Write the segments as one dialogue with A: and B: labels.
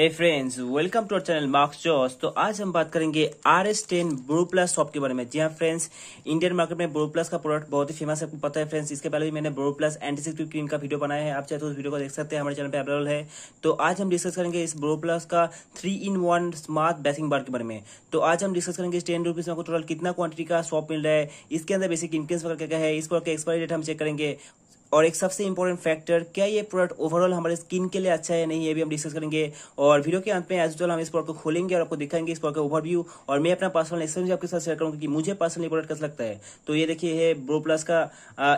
A: hey friends welcome to our channel मार्क्स जॉस तो आज हम बात करेंगे R S ten Boro Plus soap के बारे में जी हाँ फ्रेंड्स इंडियन मार्केट में ब्रू प्लस का प्रोडक्ट बहुत ही फेमस है आपको पता है फ्रेंड्स इसके पहले भी मैंने ब्रू प्लस एंटीसेप्टिव क्रीम का वीडियो बनाया है आप चाहे तो उस वीडियो को देख सकते हैं हमारे चैनल पर अवेलेबल है तो आज हम डिस्कस करेंगे इस ब्रू प्लस का three in one smart bathing bar के बारे में तो आज हम डिस्कस करेंगे टेन रुपीज में टोटल कितना क्वांटिटी का शॉप मिल रहा है इसके अंदर बेसिक इनकेस वगैरह क्या है इस प्रोडक्ट का एक्सपायरी डेट हम चेक करेंगे और एक सबसे इंपॉर्टेंट फैक्टर क्या ये प्रोडक्ट ओवरऑल हमारे स्किन के लिए अच्छा है नहीं ये भी हम डिस्कस करेंगे और वीडियो के अंत में एज हम इस प्रोडक्ट को खोलेंगे और आपको दिखाएंगे इस प्रोडक्ट का ओवरव्यू और मैं अपना पर्सनल एक्सपीरियंस आपके साथ शेयर करूंगा कि मुझे पर्सनली प्रोडक्ट कैसा लगता है तो ये देखिए है ब्रो प्लस का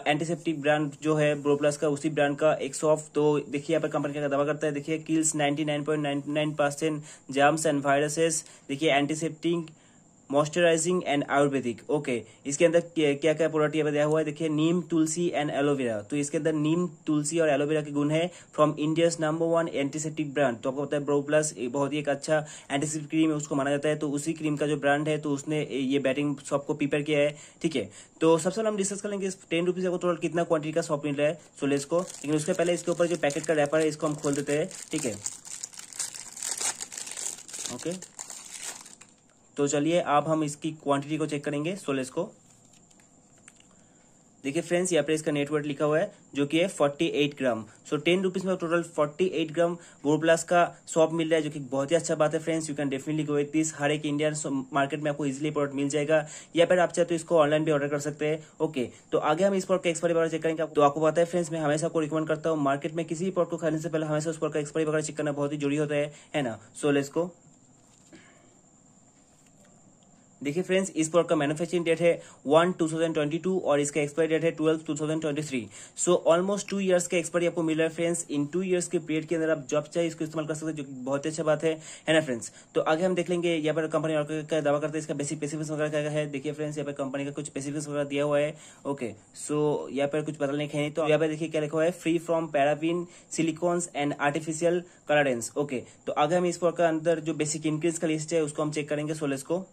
A: एंटीसेप्टिक ब्रांड जो है ब्रो प्लस का उसी ब्रांड का एक सॉफ्ट तो देखिए यहाँ पर कंपनी का दवा करता है देखिए kills percent germs and viruses देखिए antiseptic moisturising and Ayurvedic okay इसके अंदर क्या क्या प्रोडक्ट यहाँ पे दिया हुआ है देखिए नीम तुलसी एंड एलोवेरा तो इसके अंदर नीम तुलसी और एलोवेरा के गुण है from India's number one antiseptic brand तो आपको पता है ब्रो प्लस बहुत ही एक अच्छा एंटीसेप्टिक क्रीम है उसको माना जाता है तो उसी क्रीम का जो ब्रांड है तो उसने ये बैटिंग शॉप को प्रिपेयर किया है ठीक है तो सबसे पहले हम डिस्कस करेंगे टेन रुपीज आपको टोटल कितना क्वांटिटी का शॉप मिल रहा है सो इसको को लेकिन उसके पहले इसके ऊपर जो पैकेट का रैपर है इसको हम खोल देते हैं ठीक है ओके तो चलिए अब हम इसकी क्वांटिटी को चेक करेंगे सोलेस को देखिए फ्रेंड्स यहाँ पर इसका नेटवर्क लिखा हुआ है जो कि है 48 ग्राम सो टेन रुपीज में टोटल 48 ग्राम गोर प्लस का शॉप मिल रहा है जो कि बहुत ही अच्छा बात है friends you can definitely go with this हर एक इंडियन मार्केट में आपको इजीली प्रोडक्ट मिल जाएगा या फिर आप चाहे तो इसको ऑनलाइन भी ऑर्डर कर सकते हैं ओके तो आगे हम इस प्रोडक्ट का एक्सपायरी वगैरह चेक करेंगे तो आपको पता है फ्रेंड्स मैं हमेशा आपको रिकमेंड करता हूँ मार्केट में किसी भी प्रोडक्ट को खाने से पहले हमेशा उस प्रोडक्ट का एक्सपायरी वगैरह चेक करना बहुत ही जरूरी होता है ना सोलेस को देखिए फ्रेंड्स इस प्रोडक्ट का मैन्युफैक्चरिंग डेट है one two thousand twenty two और इसका एक्सपायरी डेट है twelve two thousand twenty three so almost two years का एक्सपायरी आपको मिल रहा है फ्रेंड्स इन टू ईयर्स के पीरियड के अंदर आप जब चाहिए इसको इस्तेमाल कर सकते हैं जो बहुत अच्छा बात है है ना फ्रेंड्स तो आगे हम देख लेंगे यहाँ पर कंपनी और क्या दावा करते हैं इसका बेसिक पेसिफिक्स वगैरह क्या है देखिए फ्रेंड्स यहाँ पर कंपनी का कुछ पेसिफिक्स वगैरह दिया हुआ है ओके सो यहाँ पर कुछ बदलने के नहीं तो यहाँ पर देखिए क्या लिखा हुआ है free from paraben silicones and artificial colour okay तो आगे हम इस प्रोडक्ट का अंदर जो बेसिक इंक्रीज का लिस्ट है उसको हम चेक करेंगे सोलेस को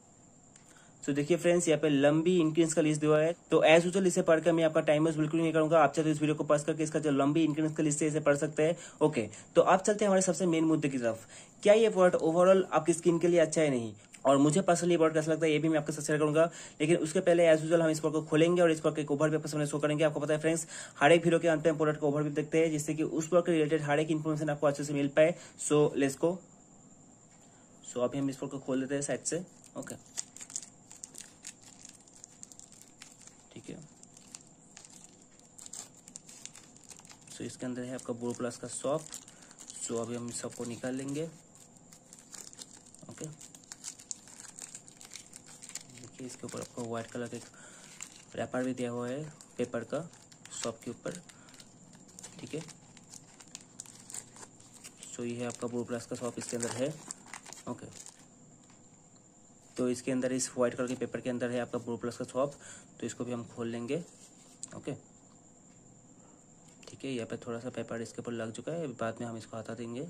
A: तो देखिए फ्रेंड्स यहाँ पे लंबी इंक्रीज का लिस्ट दिया है तो एज यूजल इसे पढ़कर मैं आपका टाइम बिल्कुल नहीं करूंगा आप चाहते तो इस वीडियो को पास करके इसका जो लंबी इंक्रीज का लिस्ट है इसे पढ़ सकते हैं ओके तो आप चलते हैं हमारे सबसे मेन मुद्दे की तरफ क्या ये प्रोडक्ट ओवरऑल आपकी स्किन के लिए अच्छा है नहीं और मुझे पर्सनली प्रोडक्ट कैसा लगता है ये भी मैं आपके साथ शेयर करूंगा लेकिन उसके पहले एज यूजल हम इस प्रोडक्ट को खोलेंगे और इस प्रोडक्ट के ओवर पेपर आपको शो करेंगे आपको पता है फ्रेंड्स हर एक वीडियो के अंत में प्रोडक्ट को ओवर भी देखते हैं जिससे कि उस प्रोडक्ट के रिलेटेड हर एक इन्फॉर्मेशन आपको अच्छे से मिल पाए सो लेस को सो अभी हम इस प्रोडक्ट को खोल देते हैं साइड से ओके सो इसके अंदर है आपका बोर प्लस का सॉप सो अभी हम सबको निकाल लेंगे ओके देखिए इसके ऊपर आपको व्हाइट कलर का एक रैपर भी दिया हुआ है पेपर का सॉप के ऊपर ठीक है सो ये है आपका बोर प्लस का सॉप इसके अंदर है ओके तो इसके अंदर इस व्हाइट कलर के पेपर के अंदर है आपका बोर प्लस का सॉप तो इसको भी हम खोल लेंगे ओके ठीक है यहाँ पे थोड़ा सा पेपर इसके ऊपर लग चुका है बाद में हम इसको हटा देंगे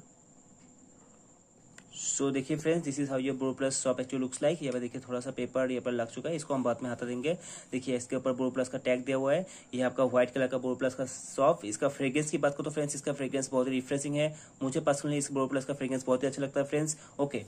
A: सो देखिए friends this is how your Boro Plus soap actually looks like यहाँ पर देखिए थोड़ा सा पेपर यहाँ पर लग चुका है इसको हम बाद में हटा देंगे देखिए इसके ऊपर ब्रो प्लस का टैग दिया हुआ है ये आपका व्हाइट कलर का ब्रो प्लस का शॉप इसका फ्रेग्रेंस की बात करो तो फ्रेंड्स इसका फ्रेग्रेंस बहुत ही रिफ्रेशिंग है मुझे पर्सनली इस ब्रो प्लस का फ्रेग्रेंस बहुत ही अच्छा लगता है फ्रेंड्स ओके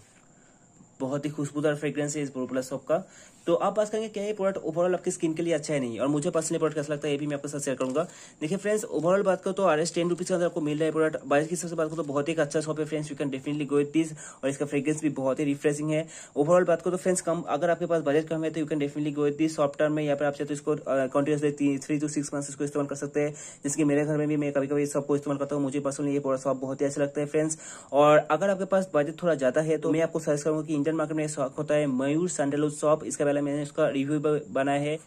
A: बहुत ही खुशबूदार फ्रेग्रेंस है इस प्लस सोप का तो आप बात करेंगे क्या ये प्रोडक्ट ओवरऑल आपकी स्किन के लिए अच्छा है नहीं और मुझे पर्सनली प्रोडक्ट कैसा लगता है ये भी मैं आपके साथ शेयर करूंगा देखिए फ्रेंड्स ओवरऑल बात करो तो आर एस टेन रुपीज के अंदर आपको मिल रहा है प्रोडक्ट बाइस की सबसे बात करो तो बहुत ही अच्छा शॉप है friends you can definitely go with this और इसका फ्रेग्रेंस भी बहुत ही रिफ्रेशिंग है ओवरऑल बात करो तो फ्रेंड्स कम अगर आपके पास बजट कम है तो you can definitely go with this short term में या फिर आप चाहे तो इसको continuously three two six month इसको इस्तेमाल कर सकते हैं जिसकी मेरे घर में भी मैं कभी कभी इस सबको इस्तेमाल करता हूँ मुझे पर्सनली ये प्रोडक्ट बहुत ही अच्छा लगता है फ्रेंड्स और अगर आपके पास बजट थोड़ा ज्यादा है तो मैं आपको सजेस्ट करूँगा कि इंडियन इंडियन मार्केट में स्टॉक होता है मयूर सैंडलवुड शॉप इसके पहले मैंने इसका रिव्यू बनाया है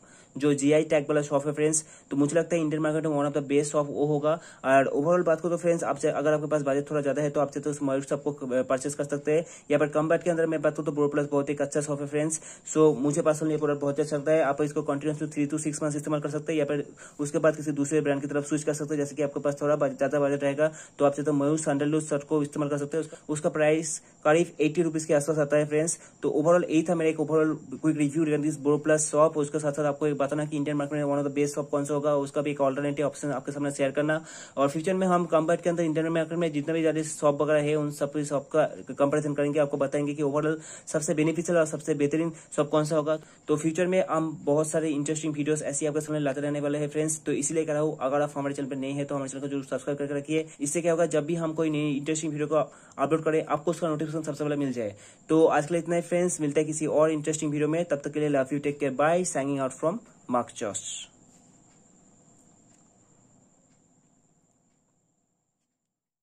A: जो जीआई टैग वाला शॉप है फ्रेंड्स तो मुझे लगता है इंडियन मार्केट में one of the best soap वो होगा और ओवरऑल बात को तो फ्रेंड्स आपसे अगर आपके पास बजट थोड़ा ज्यादा है तो आपसे तो उस मयूर शॉप को परचेस कर सकते हैं या पर कम बैट के अंदर मैं बात करूँ तो ब्रो प्लस बहुत एक अच्छा शॉप है फ्रेंड्स सो मुझे पर्सनली ये प्रोडक्ट बहुत अच्छा लगता है आप इसको continuous three two six month इस्तेमाल कर सकते हैं या फिर उसके बाद किसी दूसरे ब्रांड की तरफ स्विच कर सकते हैं जैसे कि आपके पास थोड़ा ज्यादा बजट रहेगा तो आपसे तो मयूर सैंडलवुड शर्ट को इस्तेमाल कर सकते हैं उसका प्राइस करीब एट्टी रुपीज के आसपास आता है फ्रेंड्स तो ओवरऑल यही था मेरा एक overall quick review regarding this Boro Plus soap उसके साथ साथ आपको एक बताना कि इंडियन मार्केट में one of the best soap कौन सा होगा उसका भी एक ऑल्टरनेटिव ऑप्शन आपके सामने शेयर करना और फ्यूचर में हम कंपेयर के अंदर इंडियन मार्केट में जितने भी ज्यादा शॉप वगैरह है उन सब शॉप का कंपेरिजन करेंगे आपको बताएंगे कि ओवरऑल सबसे बेनिफिशियल और सबसे बेहतरीन शॉप कौन सा होगा तो फ्यूचर में हम बहुत सारे इंटरेस्टिंग वीडियोस ऐसे आपके सामने लाते रहने वाले हैं फ्रेंड्स तो इसलिए कह रहा हूँ अगर आप हमारे चैनल पर नहीं है तो हमारे चैनल को जरूर सब्सक्राइब करके रखिए इससे क्या होगा जब भी हम कोई नई इंटरेस्टिंग वीडियो को अपलोड करें आपको उसका नोटिफिकेशन सबसे पहले मिल जाए तो आज आज के लिए इतना ही फ्रेंड्स मिलते हैं किसी और इंटरेस्टिंग वीडियो में तब तक के लिए love you take care bye signing out from मार्क चर्च